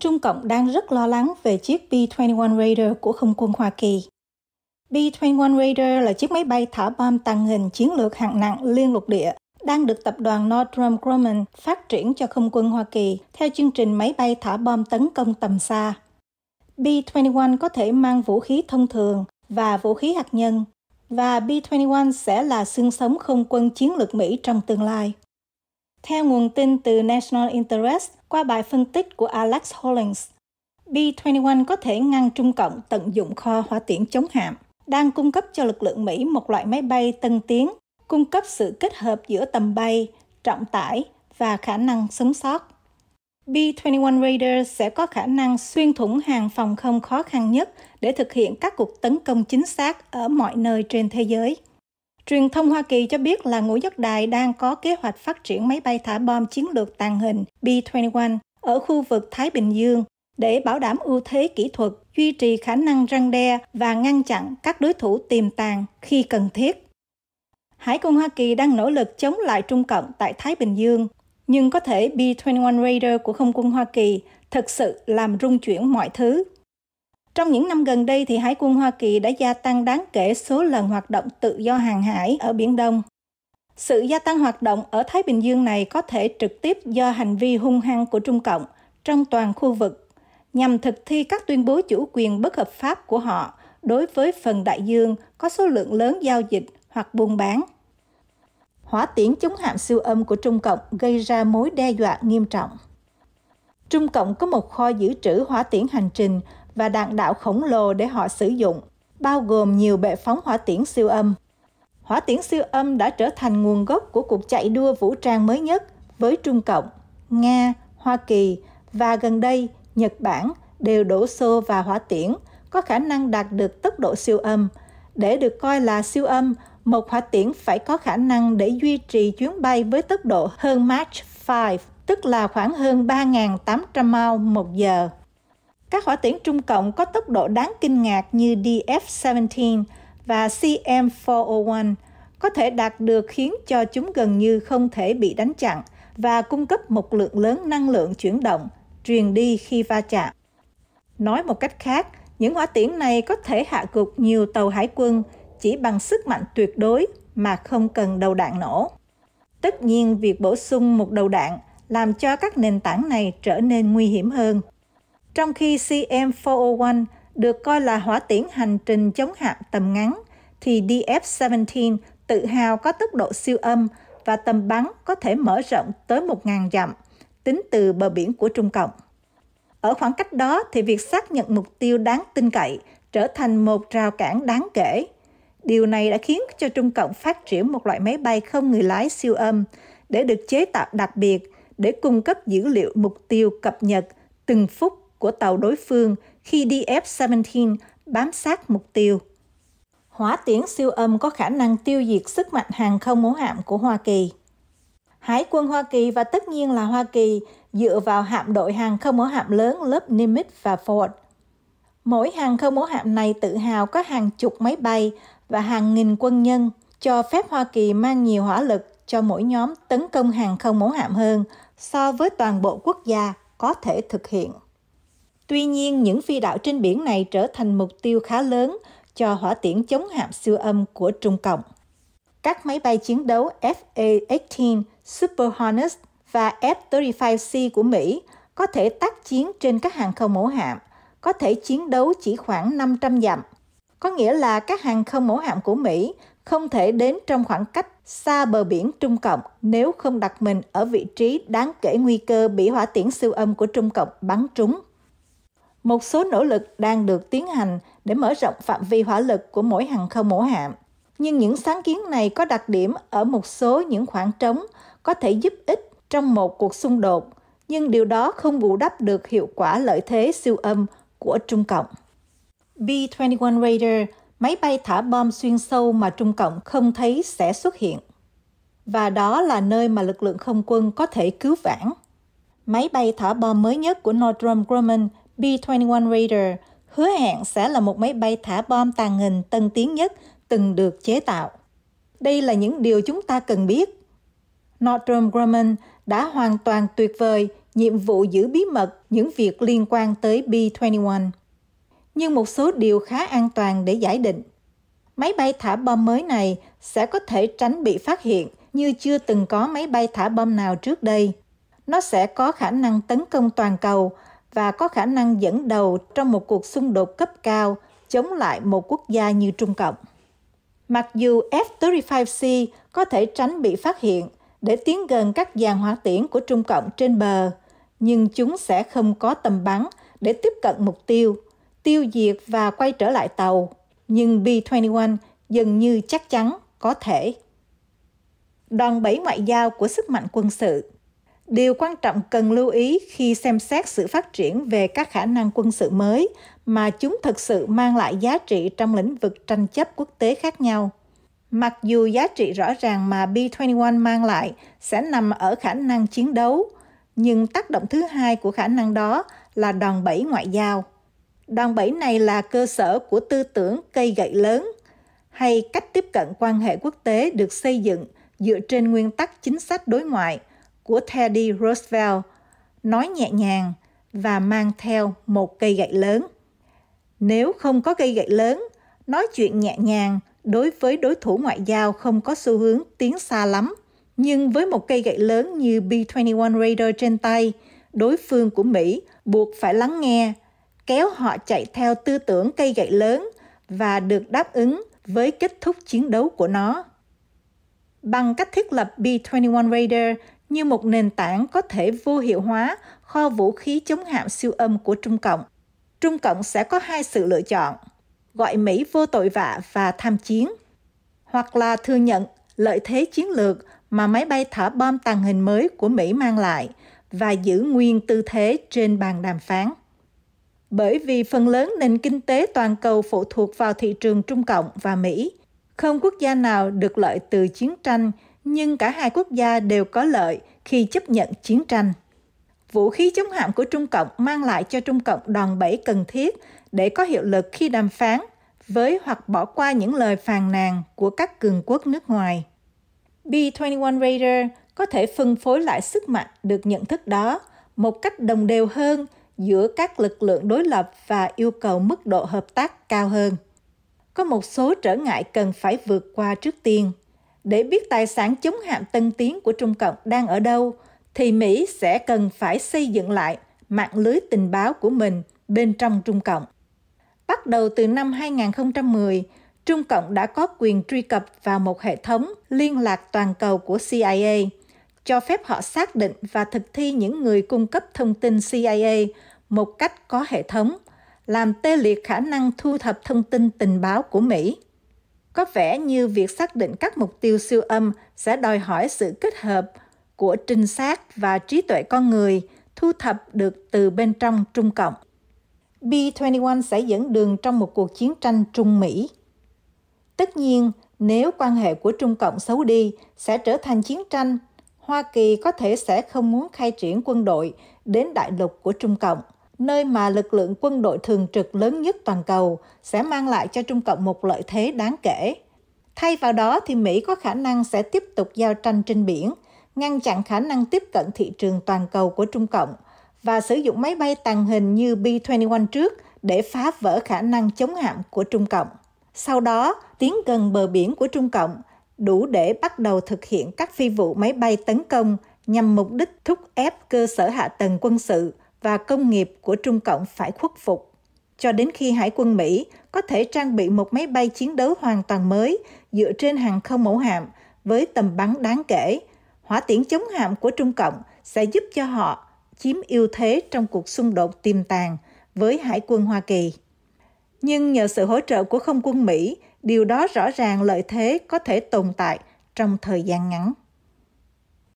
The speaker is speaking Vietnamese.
Trung Cộng đang rất lo lắng về chiếc B-21 Raider của không quân Hoa Kỳ. B-21 Raider là chiếc máy bay thả bom tàng hình chiến lược hạng nặng liên lục địa đang được tập đoàn Northrop Grumman phát triển cho không quân Hoa Kỳ theo chương trình máy bay thả bom tấn công tầm xa. B-21 có thể mang vũ khí thông thường và vũ khí hạt nhân, và B-21 sẽ là xương sống không quân chiến lược Mỹ trong tương lai. Theo nguồn tin từ National Interest qua bài phân tích của Alex Hollings, B-21 có thể ngăn Trung Cộng tận dụng kho hỏa tiễn chống hạm, đang cung cấp cho lực lượng Mỹ một loại máy bay tân tiến, cung cấp sự kết hợp giữa tầm bay, trọng tải và khả năng sống sót. B-21 Raider sẽ có khả năng xuyên thủng hàng phòng không khó khăn nhất để thực hiện các cuộc tấn công chính xác ở mọi nơi trên thế giới. Truyền thông Hoa Kỳ cho biết là ngũ giác đài đang có kế hoạch phát triển máy bay thả bom chiến lược tàng hình B-21 ở khu vực Thái Bình Dương để bảo đảm ưu thế kỹ thuật, duy trì khả năng răng đe và ngăn chặn các đối thủ tiềm tàng khi cần thiết. Hải quân Hoa Kỳ đang nỗ lực chống lại Trung Cộng tại Thái Bình Dương, nhưng có thể B-21 Raider của Không quân Hoa Kỳ thực sự làm rung chuyển mọi thứ. Trong những năm gần đây, thì Hải quân Hoa Kỳ đã gia tăng đáng kể số lần hoạt động tự do hàng hải ở Biển Đông. Sự gia tăng hoạt động ở Thái Bình Dương này có thể trực tiếp do hành vi hung hăng của Trung Cộng trong toàn khu vực nhằm thực thi các tuyên bố chủ quyền bất hợp pháp của họ đối với phần đại dương có số lượng lớn giao dịch hoặc buôn bán. Hỏa tiễn chống hạm siêu âm của Trung Cộng gây ra mối đe dọa nghiêm trọng. Trung Cộng có một kho dự trữ hỏa tiễn hành trình và đạn đạo khổng lồ để họ sử dụng, bao gồm nhiều bệ phóng hỏa tiễn siêu âm. Hỏa tiễn siêu âm đã trở thành nguồn gốc của cuộc chạy đua vũ trang mới nhất với Trung Cộng, Nga, Hoa Kỳ và gần đây Nhật Bản đều đổ xô vào hỏa tiễn có khả năng đạt được tốc độ siêu âm. Để được coi là siêu âm, một hỏa tiễn phải có khả năng để duy trì chuyến bay với tốc độ hơn Mach 5, tức là khoảng hơn 3.800 mile một giờ. Các hỏa tiễn Trung Cộng có tốc độ đáng kinh ngạc như DF-17 và CM-401 có thể đạt được khiến cho chúng gần như không thể bị đánh chặn và cung cấp một lượng lớn năng lượng chuyển động, truyền đi khi va chạm. Nói một cách khác, những hỏa tiễn này có thể hạ gục nhiều tàu hải quân chỉ bằng sức mạnh tuyệt đối mà không cần đầu đạn nổ. Tất nhiên, việc bổ sung một đầu đạn làm cho các nền tảng này trở nên nguy hiểm hơn. Trong khi CM401 được coi là hỏa tiễn hành trình chống hạm tầm ngắn, thì DF-17 tự hào có tốc độ siêu âm và tầm bắn có thể mở rộng tới 1.000 dặm, tính từ bờ biển của Trung Cộng. Ở khoảng cách đó thì việc xác nhận mục tiêu đáng tin cậy trở thành một rào cản đáng kể. Điều này đã khiến cho Trung Cộng phát triển một loại máy bay không người lái siêu âm để được chế tạo đặc biệt để cung cấp dữ liệu mục tiêu cập nhật từng phút của tàu đối phương khi DF-17 bám sát mục tiêu. Hỏa tiễn siêu âm có khả năng tiêu diệt sức mạnh hàng không mẫu hạm của Hoa Kỳ. Hải quân Hoa Kỳ và tất nhiên là Hoa Kỳ dựa vào hạm đội hàng không mẫu hạm lớn lớp Nimitz và Ford. Mỗi hàng không mẫu hạm này tự hào có hàng chục máy bay và hàng nghìn quân nhân, cho phép Hoa Kỳ mang nhiều hỏa lực cho mỗi nhóm tấn công hàng không mẫu hạm hơn so với toàn bộ quốc gia có thể thực hiện. Tuy nhiên, những phi đạo trên biển này trở thành mục tiêu khá lớn cho hỏa tiễn chống hạm siêu âm của Trung Cộng. Các máy bay chiến đấu FA-18 Super hornet và F-35C của Mỹ có thể tác chiến trên các hàng không mẫu hạm, có thể chiến đấu chỉ khoảng 500 dặm. Có nghĩa là các hàng không mẫu hạm của Mỹ không thể đến trong khoảng cách xa bờ biển Trung Cộng nếu không đặt mình ở vị trí đáng kể nguy cơ bị hỏa tiễn siêu âm của Trung Cộng bắn trúng. Một số nỗ lực đang được tiến hành để mở rộng phạm vi hỏa lực của mỗi hàng không mẫu hạm. Nhưng những sáng kiến này có đặc điểm ở một số những khoảng trống có thể giúp ích trong một cuộc xung đột, nhưng điều đó không bù đắp được hiệu quả lợi thế siêu âm của Trung Cộng. B-21 Raider, máy bay thả bom xuyên sâu mà Trung Cộng không thấy sẽ xuất hiện. Và đó là nơi mà lực lượng không quân có thể cứu vãn. Máy bay thả bom mới nhất của Northrop Grumman – B-21 Raider hứa hẹn sẽ là một máy bay thả bom tàng hình tân tiến nhất từng được chế tạo. Đây là những điều chúng ta cần biết. Northrop Grumman đã hoàn toàn tuyệt vời nhiệm vụ giữ bí mật những việc liên quan tới B-21. Nhưng một số điều khá an toàn để giải định. Máy bay thả bom mới này sẽ có thể tránh bị phát hiện như chưa từng có máy bay thả bom nào trước đây. Nó sẽ có khả năng tấn công toàn cầu và có khả năng dẫn đầu trong một cuộc xung đột cấp cao chống lại một quốc gia như Trung Cộng. Mặc dù F-35C có thể tránh bị phát hiện để tiến gần các dàn hỏa tiễn của Trung Cộng trên bờ, nhưng chúng sẽ không có tầm bắn để tiếp cận mục tiêu, tiêu diệt và quay trở lại tàu. Nhưng B-21 dường như chắc chắn có thể. Đoàn 7 ngoại giao của sức mạnh quân sự Điều quan trọng cần lưu ý khi xem xét sự phát triển về các khả năng quân sự mới mà chúng thực sự mang lại giá trị trong lĩnh vực tranh chấp quốc tế khác nhau. Mặc dù giá trị rõ ràng mà B-21 mang lại sẽ nằm ở khả năng chiến đấu, nhưng tác động thứ hai của khả năng đó là đòn bẩy ngoại giao. Đòn bẩy này là cơ sở của tư tưởng cây gậy lớn hay cách tiếp cận quan hệ quốc tế được xây dựng dựa trên nguyên tắc chính sách đối ngoại – của Teddy Roosevelt, nói nhẹ nhàng và mang theo một cây gậy lớn. Nếu không có cây gậy lớn, nói chuyện nhẹ nhàng đối với đối thủ ngoại giao không có xu hướng tiến xa lắm. Nhưng với một cây gậy lớn như B-21 Raider trên tay, đối phương của Mỹ buộc phải lắng nghe, kéo họ chạy theo tư tưởng cây gậy lớn và được đáp ứng với kết thúc chiến đấu của nó. Bằng cách thiết lập B-21 Raider như một nền tảng có thể vô hiệu hóa kho vũ khí chống hạm siêu âm của Trung Cộng. Trung Cộng sẽ có hai sự lựa chọn, gọi Mỹ vô tội vạ và tham chiến, hoặc là thừa nhận lợi thế chiến lược mà máy bay thả bom tàng hình mới của Mỹ mang lại và giữ nguyên tư thế trên bàn đàm phán. Bởi vì phần lớn nền kinh tế toàn cầu phụ thuộc vào thị trường Trung Cộng và Mỹ, không quốc gia nào được lợi từ chiến tranh nhưng cả hai quốc gia đều có lợi khi chấp nhận chiến tranh. Vũ khí chống hạm của Trung Cộng mang lại cho Trung Cộng đòn bẩy cần thiết để có hiệu lực khi đàm phán với hoặc bỏ qua những lời phàn nàn của các cường quốc nước ngoài. B-21 Raider có thể phân phối lại sức mạnh được nhận thức đó một cách đồng đều hơn giữa các lực lượng đối lập và yêu cầu mức độ hợp tác cao hơn. Có một số trở ngại cần phải vượt qua trước tiên để biết tài sản chống hạm tân tiến của Trung Cộng đang ở đâu, thì Mỹ sẽ cần phải xây dựng lại mạng lưới tình báo của mình bên trong Trung Cộng. Bắt đầu từ năm 2010, Trung Cộng đã có quyền truy cập vào một hệ thống liên lạc toàn cầu của CIA, cho phép họ xác định và thực thi những người cung cấp thông tin CIA một cách có hệ thống, làm tê liệt khả năng thu thập thông tin tình báo của Mỹ. Có vẻ như việc xác định các mục tiêu siêu âm sẽ đòi hỏi sự kết hợp của trinh sát và trí tuệ con người thu thập được từ bên trong Trung Cộng. B-21 sẽ dẫn đường trong một cuộc chiến tranh Trung Mỹ. Tất nhiên, nếu quan hệ của Trung Cộng xấu đi, sẽ trở thành chiến tranh. Hoa Kỳ có thể sẽ không muốn khai triển quân đội đến đại lục của Trung Cộng nơi mà lực lượng quân đội thường trực lớn nhất toàn cầu, sẽ mang lại cho Trung Cộng một lợi thế đáng kể. Thay vào đó thì Mỹ có khả năng sẽ tiếp tục giao tranh trên biển, ngăn chặn khả năng tiếp cận thị trường toàn cầu của Trung Cộng và sử dụng máy bay tàng hình như B-21 trước để phá vỡ khả năng chống hạm của Trung Cộng. Sau đó, tiến gần bờ biển của Trung Cộng, đủ để bắt đầu thực hiện các phi vụ máy bay tấn công nhằm mục đích thúc ép cơ sở hạ tầng quân sự và công nghiệp của Trung Cộng phải khuất phục, cho đến khi Hải quân Mỹ có thể trang bị một máy bay chiến đấu hoàn toàn mới dựa trên hàng không mẫu hạm với tầm bắn đáng kể, hỏa tiễn chống hạm của Trung Cộng sẽ giúp cho họ chiếm ưu thế trong cuộc xung đột tiềm tàng với Hải quân Hoa Kỳ. Nhưng nhờ sự hỗ trợ của không quân Mỹ, điều đó rõ ràng lợi thế có thể tồn tại trong thời gian ngắn.